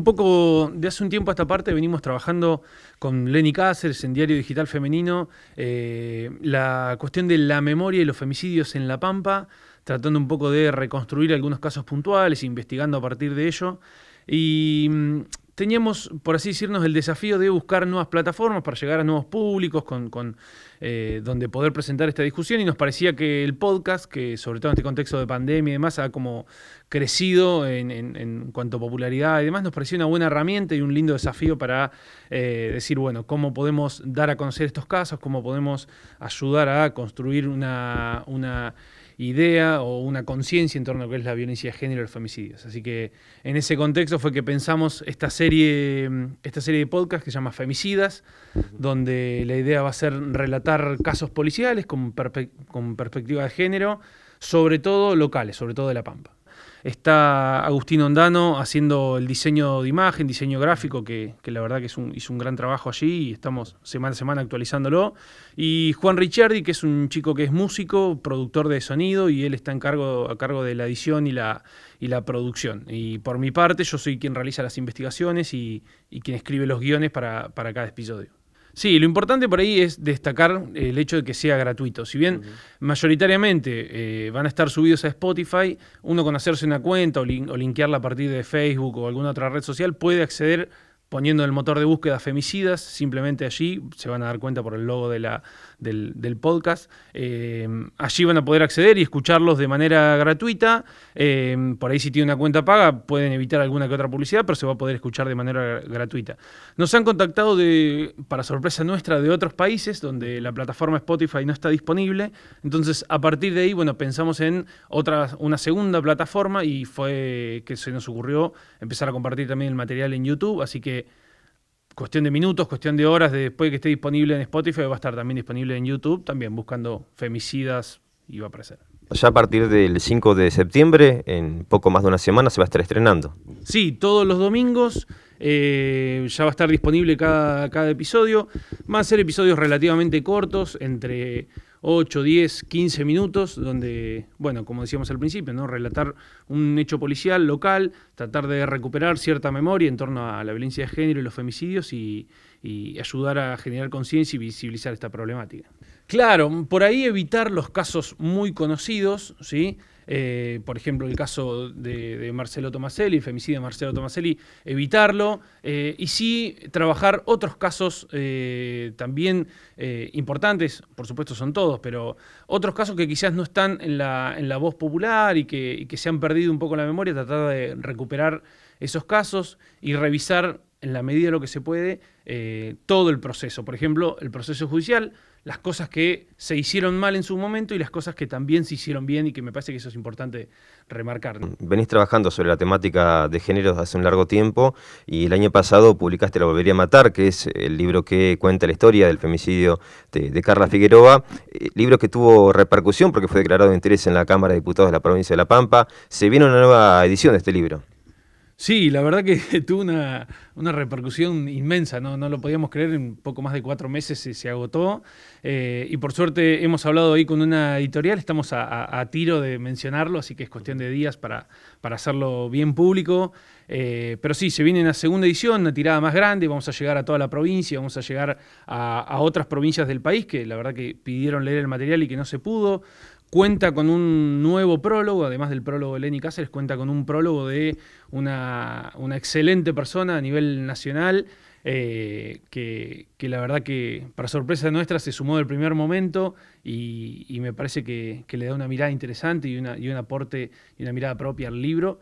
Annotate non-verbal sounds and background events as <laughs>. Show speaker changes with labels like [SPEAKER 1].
[SPEAKER 1] un poco de hace un tiempo a esta parte venimos trabajando con Lenny Cáceres en Diario Digital Femenino eh, la cuestión de la memoria y los femicidios en La Pampa, tratando un poco de reconstruir algunos casos puntuales, investigando a partir de ello. Y mm, teníamos, por así decirnos, el desafío de buscar nuevas plataformas para llegar a nuevos públicos, con, eh, donde poder presentar esta discusión. Y nos parecía que el podcast, que sobre todo en este contexto de pandemia y demás, ha como crecido en, cuanto a popularidad y demás, nos parecía una buena herramienta y un lindo desafío para eh, decir, bueno, cómo podemos dar a conocer estos casos, cómo podemos ayudar a construir una idea o una conciencia en torno a lo que es la violencia de género y los femicidios. Así que en ese contexto fue que pensamos esta serie, esta serie de podcast que se llama Femicidas, donde la idea va a ser relatar casos policiales con perspectiva de género, sobre todo locales, sobre todo de La Pampa. Está Agustín Ondano haciendo el diseño de imagen, diseño gráfico, que, la verdad que es hizo un gran trabajo allí y estamos semana a semana actualizándolo. Y Juan Ricciardi, que es un chico que es músico, productor de sonido y él está en cargo, a cargo de la edición y la, la producción. Y por mi parte, yo soy quien realiza las investigaciones y, quien escribe los guiones para cada episodio. Sí, lo importante por ahí es destacar eh, el hecho de que sea gratuito. Si bien mayoritariamente eh, van a estar subidos a Spotify, uno con hacerse una cuenta o, o linkearla a partir de Facebook o alguna otra red social puede acceder poniendo el motor de búsqueda femicidas, simplemente allí, se van a dar cuenta por el logo de la, del, podcast, eh, allí van a poder acceder y escucharlos de manera gratuita, eh, por ahí si tiene una cuenta paga pueden evitar alguna que otra publicidad, pero se va a poder escuchar de manera gratuita. Nos han contactado, de, para sorpresa nuestra, de otros países donde la plataforma Spotify no está disponible, entonces a partir de ahí, bueno, pensamos en otra, una segunda plataforma y fue que se nos ocurrió empezar a compartir también el material en YouTube, así que cuestión de minutos, cuestión de horas, después que esté disponible en Spotify, va a estar también disponible en YouTube, también buscando femicidas y va a aparecer.
[SPEAKER 2] Ya a partir del 5 de septiembre, en poco más de una semana, se va a estar estrenando.
[SPEAKER 1] Sí, todos los domingos eh, ya va a estar disponible cada, cada episodio. Van a ser episodios relativamente cortos, entre 8, 10, 15 minutos, donde, bueno, como decíamos al principio, ¿no? relatar un hecho policial local, tratar de recuperar cierta memoria en torno a la violencia de género y los femicidios y, y ayudar a generar conciencia y visibilizar esta problemática. Claro, por ahí evitar los casos muy conocidos, ¿sí? Eh, por ejemplo el caso de, Marcelo Tomaselli, el femicidio de Marcelo Tomaselli, evitarlo, eh, y sí trabajar otros casos eh, también importantes, por supuesto son todos, pero otros casos que quizás no están en la, en la voz popular y que, se han perdido un poco la memoria, tratar de recuperar esos casos y revisar en la medida de lo que se puede todo el proceso. Por ejemplo, el proceso judicial, las cosas que se hicieron mal en su momento y las cosas que también se hicieron bien y que me parece que eso es importante remarcar.
[SPEAKER 2] Venís trabajando sobre la temática de géneros hace un largo tiempo y el año pasado publicaste La Volvería a Matar, que es el libro que cuenta la historia del femicidio de, Carla Figueroa, eh, libro que tuvo repercusión porque fue declarado de interés en la Cámara de Diputados de la provincia de La Pampa. Se viene una nueva edición de este libro.
[SPEAKER 1] Sí, la verdad que <laughs> tuvo una, repercusión inmensa, ¿no? no lo podíamos creer, en poco más de cuatro meses se, se agotó eh, y por suerte hemos hablado hoy con una editorial, estamos a, tiro de mencionarlo, así que es cuestión de días para, para hacerlo bien público, eh, pero sí, se viene una segunda edición, una tirada más grande, vamos a llegar a toda la provincia, vamos a llegar a, a otras provincias del país que la verdad que pidieron leer el material y que no se pudo, cuenta con un nuevo prólogo, además del prólogo de Lenny Cáceres, cuenta con un prólogo de una, excelente persona a nivel nacional, eh, que, la verdad que, para sorpresa nuestra, se sumó del primer momento y, me parece que, le da una mirada interesante y, una, y un aporte y una mirada propia al libro.